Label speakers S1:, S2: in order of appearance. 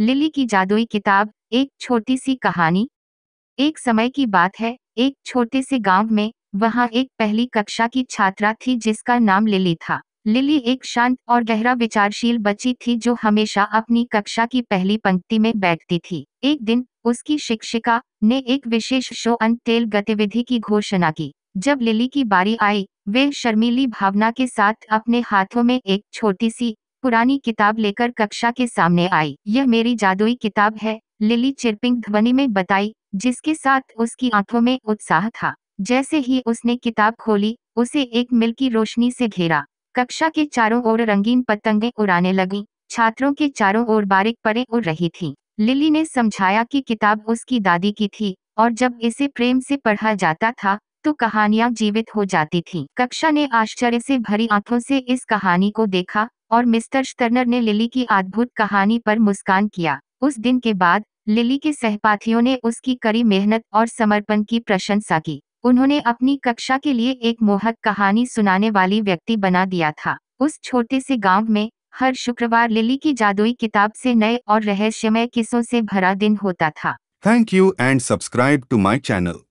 S1: lily की जादुई किताब एक छोटी सी कहानी एक समय की बात है एक छोटे से गांव में वहां एक पहली कक्षा की छात्रा थी जिसका नाम लिली था लिली एक शांत और गहरा विचारशील बच्ची थी जो हमेशा अपनी कक्षा की पहली पंक्ति में बैठती थी एक दिन उसकी शिक्षिका ने एक विशेष शो अंतल गतिविधि की घोषणा की जब लिली की बारी आई वे शर्मीली भावना के साथ अपने हाथों में एक छोटी सी पुरानी किताब लेकर कक्षा के सामने आई यह मेरी जादुई किताब है लिली चिरपिंग ध्वनि में बताई जिसके साथ उसकी आंखों में उत्साह था जैसे ही उसने किताब खोली उसे एक मिल की रोशनी से घेरा कक्षा के चारों ओर रंगीन पतंगे उड़ाने लगी छात्रों के चारों ओर बारीक परे उड़ रही थी लिली ने समझाया कि किताब उसकी दादी की थी और जब इसे प्रेम से पढ़ा जाता था तो कहानियां जीवित हो जाती थी कक्षा ने आश्चर्य से भरी आंखों से इस कहानी को देखा और मिस्टर स्टर्नर ने लिली की अद्भुत कहानी पर मुस्कान किया उस दिन के बाद लिली के सहपाठियों ने उसकी कड़ी मेहनत और समर्पण की प्रशंसा की उन्होंने अपनी कक्षा के लिए एक मोहक कहानी सुनाने वाली व्यक्ति बना दिया था उस छोटे से गांव में हर शुक्रवार लिली की जादुई किताब से नए और रहस्यमय किस्सों से भरा दिन होता था thank you and subscribe to my channel